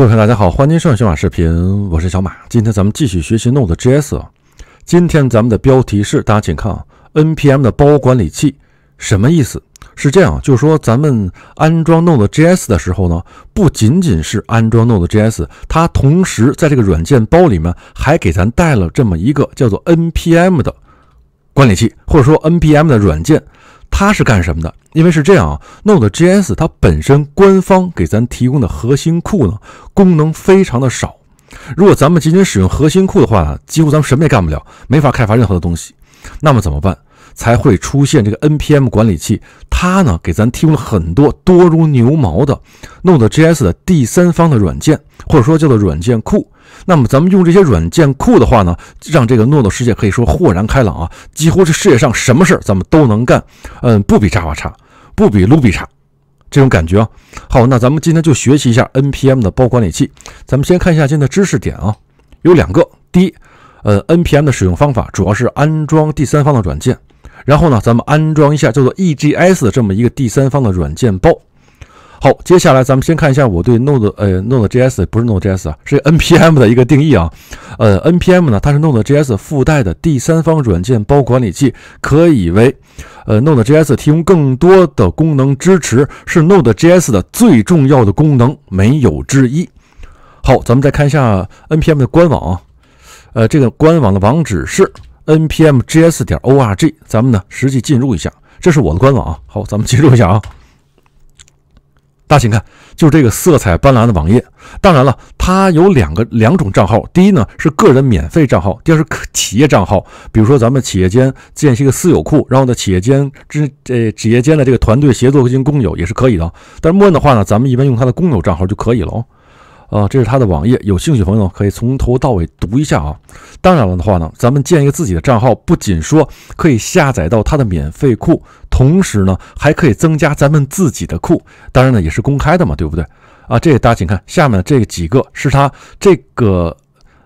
各位朋友，大家好，欢迎收看小马视频，我是小马。今天咱们继续学习 Node.js。今天咱们的标题是，大家请看，NPM 啊的包管理器，什么意思？是这样，就是说咱们安装 Node.js 的时候呢，不仅仅是安装 Node.js，它同时在这个软件包里面还给咱带了这么一个叫做 NPM 的管理器，或者说 NPM 的软件。它是干什么的？因为是这样啊，Node.js 它本身官方给咱提供的核心库呢，功能非常的少。如果咱们仅仅使用核心库的话，几乎咱们什么也干不了，没法开发任何的东西。那么怎么办？才会出现这个 NPM 管理器，它呢给咱提供了很多多如牛毛的 Node.js 的第三方的软件，或者说叫做软件库。那么咱们用这些软件库的话呢，让这个 Node 世界可以说豁然开朗啊，几乎是世界上什么事儿咱们都能干，嗯，不比 Java 差，不比 Ruby 差，这种感觉啊。好，那咱们今天就学习一下 NPM 的包管理器。咱们先看一下现在知识点啊，有两个，第一，呃，NPM 的使用方法主要是安装第三方的软件。然后呢，咱们安装一下叫做 e g s 的这么一个第三方的软件包。好，接下来咱们先看一下我对 Node 呃 Node JS 不是 Node JS 啊，是 NPM 的一个定义啊。呃，NPM 呢，它是 Node JS 附带的第三方软件包管理器，可以为呃 Node JS 提供更多的功能支持，是 Node JS 的最重要的功能，没有之一。好，咱们再看一下 NPM 的官网啊。呃，这个官网的网址是。npmjs. 点 org，咱们呢实际进入一下，这是我的官网啊。好，咱们进入一下啊。大家请看，就这个色彩斑斓的网页。当然了，它有两个两种账号，第一呢是个人免费账号，第二是企业账号。比如说咱们企业间建一个私有库，然后呢企业间之这企业间的这个团队协作进行公有也是可以的。但是默认的话呢，咱们一般用它的公有账号就可以了。哦。啊，这是他的网页，有兴趣朋友可以从头到尾读一下啊。当然了的话呢，咱们建一个自己的账号，不仅说可以下载到他的免费库，同时呢还可以增加咱们自己的库。当然呢也是公开的嘛，对不对？啊，这个大家请看下面这几个是他这个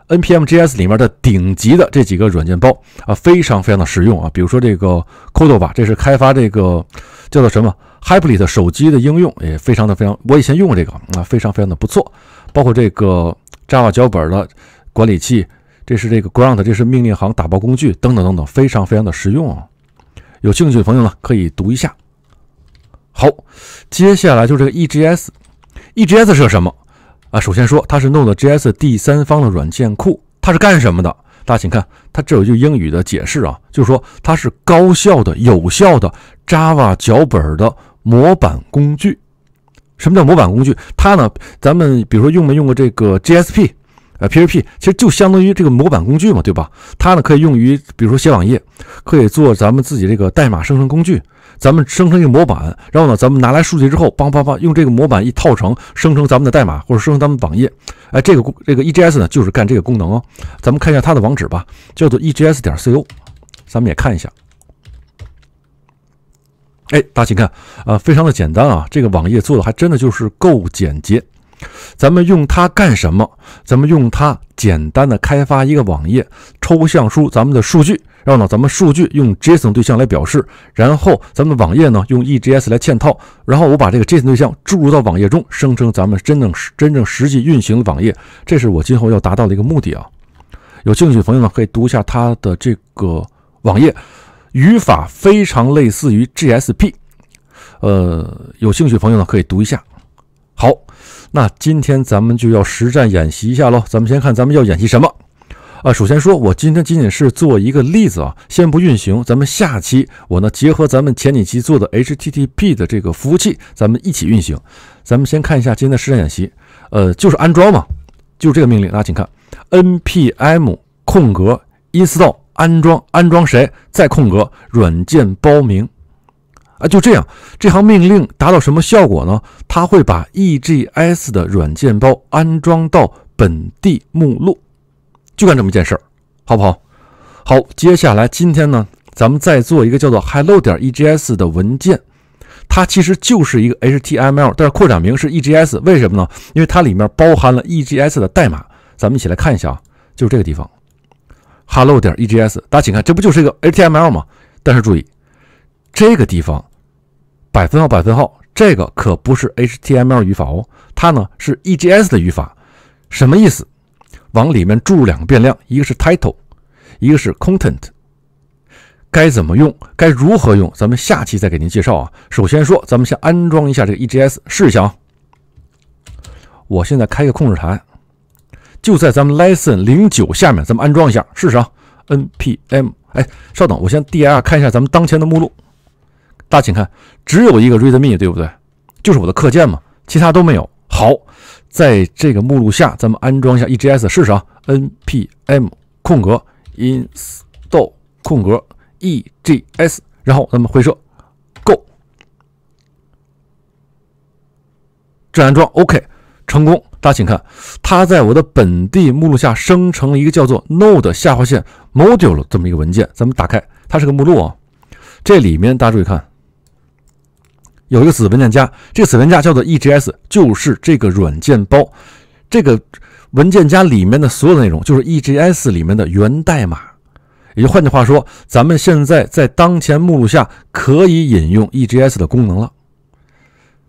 npmjs 里面的顶级的这几个软件包啊，非常非常的实用啊。比如说这个 Cordova，这是开发这个叫做什么 h y p r i t 手机的应用，也非常的非常，我以前用过这个啊，非常非常的不错。包括这个 Java 脚本的管理器，这是这个 grunt，这是命令行打包工具，等等等等，非常非常的实用。啊。有兴趣的朋友呢，可以读一下。好，接下来就这个 e g s e g s 是个什么啊？首先说它是 Node.js 第三方的软件库，它是干什么的？大家请看，它这有一句英语的解释啊，就是说它是高效的、有效的 Java 脚本的模板工具。什么叫模板工具？它呢，咱们比如说用没用过这个 JSP，呃，PHP，其实就相当于这个模板工具嘛，对吧？它呢可以用于，比如说写网页，可以做咱们自己这个代码生成工具。咱们生成一个模板，然后呢，咱们拿来数据之后，梆梆梆，用这个模板一套成，生成咱们的代码或者生成咱们网页。哎，这个这个 EGS 呢就是干这个功能哦。咱们看一下它的网址吧，叫做 EGS 点 CO。咱们也看一下。哎，大家请看啊，非常的简单啊，这个网页做的还真的就是够简洁。咱们用它干什么？咱们用它简单的开发一个网页，抽象出咱们的数据，然后呢，咱们数据用 JSON 对象来表示，然后咱们的网页呢用 EJS 来嵌套，然后我把这个 JSON 对象注入到网页中，生成咱们真正真正实际运行的网页，这是我今后要达到的一个目的啊。有兴趣的朋友呢，可以读一下它的这个网页。语法非常类似于 G S P，呃，有兴趣朋友呢可以读一下。好，那今天咱们就要实战演习一下喽。咱们先看咱们要演习什么啊？首先说，我今天仅仅是做一个例子啊，先不运行。咱们下期我呢结合咱们前几期做的 H T T P 的这个服务器，咱们一起运行。咱们先看一下今天的实战演习，呃，就是安装嘛，就这个命令，大家请看 N P M 空格 install。安装安装谁？在空格软件包名啊，就这样。这行命令达到什么效果呢？它会把 EGS 的软件包安装到本地目录，就干这么一件事儿，好不好？好，接下来今天呢，咱们再做一个叫做 hello 点 EGS 的文件，它其实就是一个 HTML，但是扩展名是 EGS，为什么呢？因为它里面包含了 EGS 的代码。咱们一起来看一下啊，就是这个地方。Hello. 点 E G S，大家请看，这不就是一个 H T M L 吗？但是注意，这个地方百分号百分号，这个可不是 H T M L 语法哦，它呢是 E G S 的语法。什么意思？往里面注入两个变量，一个是 title，一个是 content。该怎么用？该如何用？咱们下期再给您介绍啊。首先说，咱们先安装一下这个 E G S，试一下啊。我现在开个控制台。就在咱们 lesson 零九下面，咱们安装一下试试啊。npm，哎，稍等，我先 di r 看一下咱们当前的目录。大家请看，只有一个 readme，对不对？就是我的课件嘛，其他都没有。好，在这个目录下，咱们安装一下 egs 试试啊。npm 空格 install 空格 egs，然后咱们回车，go，这安装 OK。成功，大家请看，它在我的本地目录下生成了一个叫做 node 下划线 module 这么一个文件，咱们打开，它是个目录啊。这里面大家注意看，有一个子文件夹，这个子文件夹叫做 egs，就是这个软件包。这个文件夹里面的所有的内容，就是 egs 里面的源代码。也就换句话说，咱们现在在当前目录下可以引用 egs 的功能了。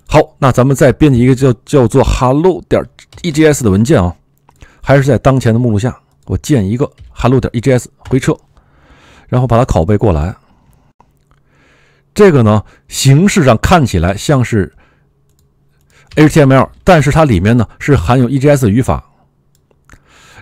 好，那咱们再编辑一个叫叫做 hello 点 egs 的文件啊，还是在当前的目录下，我建一个 hello 点 egs，回车，然后把它拷贝过来。这个呢，形式上看起来像是 HTML，但是它里面呢是含有 egs 语法。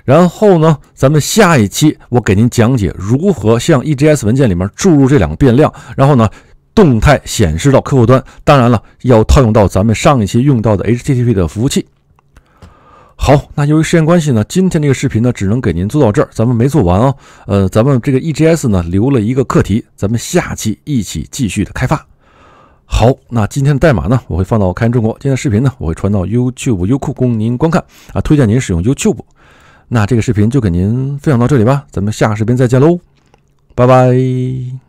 然后呢，咱们下一期我给您讲解如何向 egs 文件里面注入这两个变量。然后呢。动态显示到客户端，当然了，要套用到咱们上一期用到的 HTTP 的服务器。好，那由于时间关系呢，今天这个视频呢，只能给您做到这儿，咱们没做完哦。呃，咱们这个 EGS 呢，留了一个课题，咱们下期一起继续的开发。好，那今天的代码呢，我会放到开源中国。今天的视频呢，我会传到 YouTube、优酷供您观看啊，推荐您使用 YouTube。那这个视频就给您分享到这里吧，咱们下个视频再见喽，拜拜。